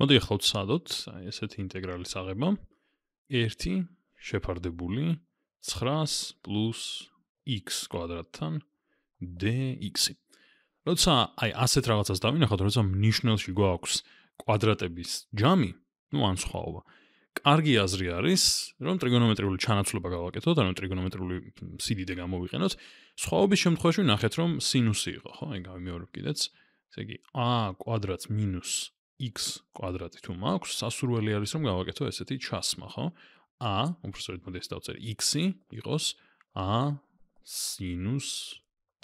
მოდი ახლა ვცადოთ აი ესეთი ინტეგრალის აღება 1 შეფარდებული 900 x კვადრატთან dx. როცა აი ასეთ რაღაცას დავინახოთ, როცა ნიშნელში გვაქვს კვადრატების ჯამი, ну ან სხვაობა. კარგი აზრი არის, რომ ტრიგონომეტრიული ჩანაცვლება გავაკეთოთ, ანუ ტრიგონომეტრიული სიდიდე გამოვიყენოთ. სხვაობის შემთხვევაში ნახეთ, რომ სინუსი იყო, ხო? აი გამიმეორებ კიდეც. ესე იგი a² - x კვადრატი თუ მაქვს, სასურველი არის რომ გავაკეთო ესეთი ჩასმა, ხო? a, უფრო სწორედ მოდი ეს დავწერე x-ი იყოს a sinus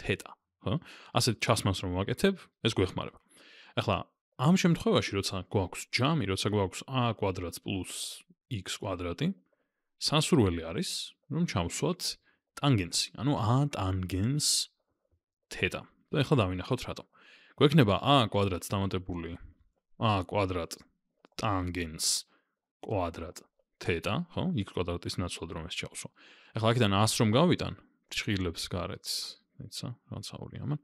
theta, ხო? ასეთ ჩასმას რომ ვაკეთებ, ეს გვეხმარება. ახლა ამ შემთხვევაში როცა გვაქვს ჯამი, როცა გვაქვს a კვადრატს პლუს x კვადრატი, სასურველი არის რომ ჩავსვათ ტანგენსი, ანუ a tangens theta. და ახლა დავინახოთ რატომ. გვექნება a კვადრატს დამატებული 2 a კვადრატ tangens კვადრატ theta, ხო? x კვადრატის ნაცვლად რომ ეს ჩავსვა. ახლა აქედან 100 რომ გავიტან, ჭრილებს გარეთ, მეცა, რაცა ორი ამან.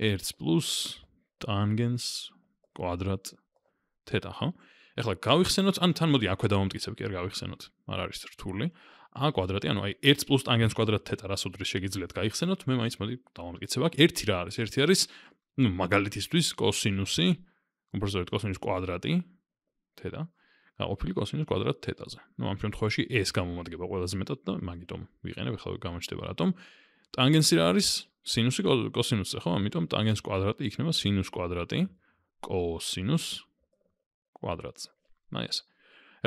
1 tangens კვადრატ theta, ხო? ახლა გავიხსენოთ, ან თან მოდი აქვე დავამტკიცებ, კი არ გავიხსენოთ, არ არის რთული. a კვადრატი, ანუ აი 1 tangens კვადრატ theta რას უდრის შეგიძლიათ გავიხსენოთ? მე მაინც მოდი დავამტკიცებ აქ. 1 რა არის? 1 არის ну магалитиствуის косинуси უბრალოდ კოსინუს კვადრატი თეტა გამოფილი კოსინუს კვადრატ თეტაზე. ნუ ამ შემთხვევაში ეს გამომადგება ყველაზე მეტად და მაგიტომ ვიყენებ ახლა გამოჩნდება რატომ ტანგენსი რა არის? სინუსი კოსინუსზე ხო? ამიტომ ტანგენს კვადრატი იქნება სინუს კვადრატი კოსინუს კვადრატზე. მაი ეს.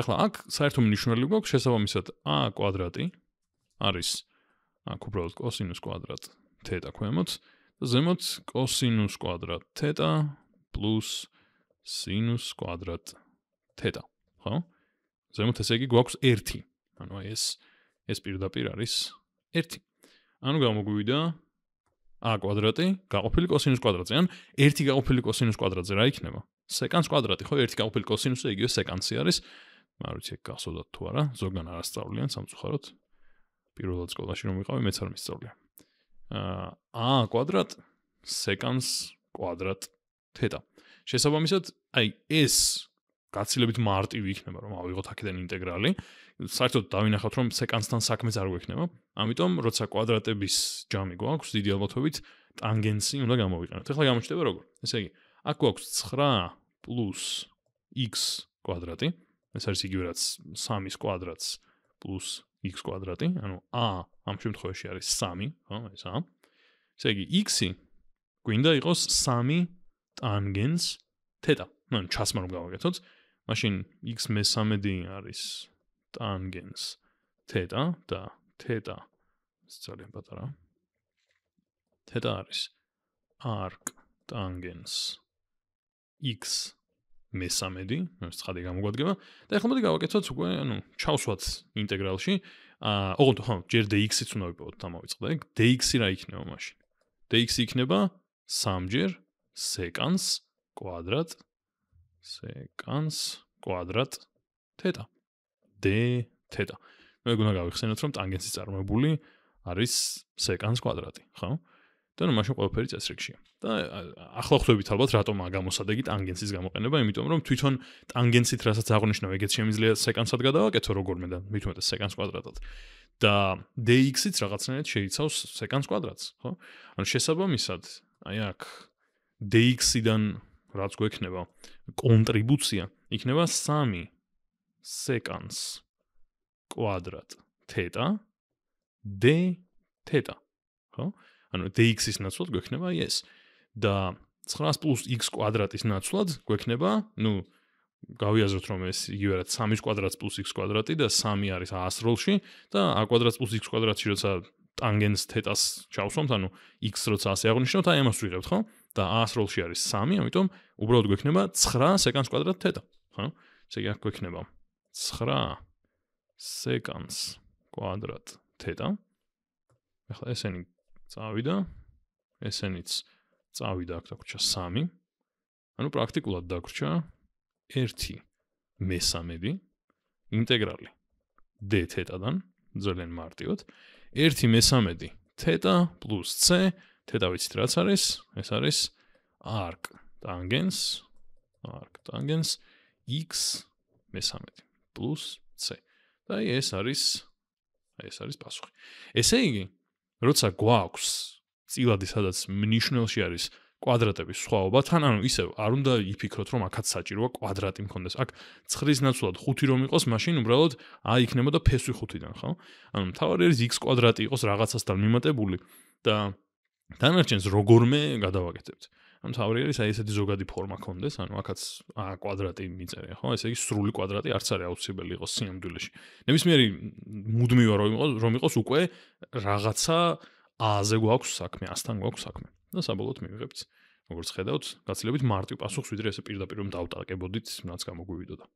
ახლა აქ საერთო მნიშვნელი გვაქვს შესაბამისად a კვადრატი არის აქ უბრალოდ კოსინუს კვადრატ თეტა ქვემოთ და ზემოთ კოსინუს კვადრატ თეტა პლუს sinus კვადრატ თეტა, ხო? ზემოთ ესე იგი გვაქვს 1. ანუ აი ეს ეს პირდაპირ არის 1. ანუ გამოგვივიდა a კვადრატი გაყოფილი cosinus კვადრატზე, ან 1 გაყოფილი cosinus კვადრატზე რა იქნება? secants კვადრატი, ხო? 1 გაყოფილი cosinus-ზე იგივე secants-ი არის. არ ვიცი ეგ გახსოვდათ თუ არა, ზოგან არასწავლიან სამწუხაროდ. პირველად სკოლაში რომ ვიყავი, მეც არ მისწავლია. აა a კვადრატ secants კვადრატ თეტა. შესაბამისად, აი ეს გაცილებით მარტივი იქნება, რომ ავიღოთ აქედან ინტეგრალი. საერთოდ დავინახოთ, რომ სეკანსთან საქმეც არ გვექნება. ამიტომ, როცა კვადრატების ჯამი გვაქვს, დიდი ალბათობით ტანგენსი უნდა გამოვიყენოთ. ეხლა გამოჩნდება როგორ? ესე იგი, აქ გვაქვს 9 x კვადრატი. ეს არის იგივე რაც 3-ის კვადრატს პლუს x კვადრატი, ანუ a ამ შემთხვევაში არის 3, ხო, ესაა. ესე იგი x-ი გვინდა იყოს tangens theta. ნუ ჩასმა რომ გავაკეთოთ, მაშინ x მესამედი არის tangens theta და theta ძალიან პატარა. theta არის arc tangens x მესამედი, ნუ ცხადი გამოგვადგება და ახლა მოდი გავაკეთოთ უკვე, ანუ ჩავსვათ ინტეგრალში. აა, ოღონდ ხო, ჯერ dx-იც უნდა ვიპოვოთ, ამავე წყდა. dx-ი რა იქნება მაშინ? dx-ი იქნება 3 ჯერ secans კვადრატ secans კვადრატ თეტა d თეტა. ნუ ეგ უნდა გავიხსენოთ, რომ ტანგენსი წარმოებული არის secans კვადრატი, ხო? და ნუ მაშინ ყველაფერი წესრიგშია. და ახლა ხვდებით ალბათ რატომ ა გამოსადეგი ტანგენსის გამოყენება, იმიტომ რომ თვითონ ტანგენსით რასაც აღნიშნავ, ეგეც შეიძლება secans-ად გადავაკეთო როგორმე და მithmet secans კვადრატად. და dx-იც რაღაცნაირად შეიცავს secans კვადრატს, ხო? ანუ შესაბამისად, აი აქ dx-დან რაც გვექნება კონტრიბუცია იქნება 3 seconds კვადრატ თეტა d თეტა ხო ანუ dx-ის ნაცვლად გვექნება yes და 900 x კვადრატის ნაცვლად გვექნება ნუ გავიაზროთ რომ ეს იგივე რაც 3-ის კვადრატს პლუს x კვადრატი და 3 არის 100 როლში და a კვადრატს პლუს x კვადრატში როცა ტანგენს თეტას ჩავსვამთ, ანუ x როცა ასე აღნიშნოთ, აი ამას ვიღებთ, ხო? და ას როლში არის 3, ამიტომ უბრალოდ გვექნება 9 secants კვადრატ თეტა, ხო? ესე იგი აქ გვექნება 9 secants კვადრატ თეტა. ახლა ესენი წავიდა. ესენიც წავიდა აქ დაგვრჩა 3. ანუ პრაქტიკულად დაგვრჩა 1 მესამედი ინტეგრალი d თეტადან ძალიან მარტივად 1 მესამედი თეტა + c თეთა ვიცით რაც არის ეს არის arc tangens arc tangens x მესამე პლუს c და აი ეს არის აი ეს არის პასუხი ესე იგი როცა გვაქვს წილადი სადაც მნიშვნელში არის კვადრატების სხვაობა თან ანუ ისე არ უნდა იფიქროთ რომ აქაც საჭიროა კვადრატი მქონდეს აქ ცხრის ნაცვლად 5 რომ იყოს მაშინ უბრალოდ აი იქნებოდა ფესვი 5-დან ხო ანუ თავარი არის x კვადრატი იყოს რაღაცასთან მიმატებული და დანარჩენს როგორმე გადავაკეთებთ. ანუ თავი არის აი ესეთი ზოგადი ფორმა კონდეს, ანუ აქაც ა კვადრატი მიწერე, ხო? ესე იგი სრული კვადრატი არც არის აუცილებელი იყოს სიმდვილეში. ნებისმიერი მუდმივა რომ იყოს, რომ იყოს უკვე რაღაცა აზე გვაქვს საქმე, ასთან გვაქვს საქმე. და საბოლოოდ მივიღებთ, როგორც ხედავთ, გაცილებით მარტივ პასუხს, ვიდრე ესე პირდაპირ რომ დავტარკებოდით, რაც გამოგვივიდოდა.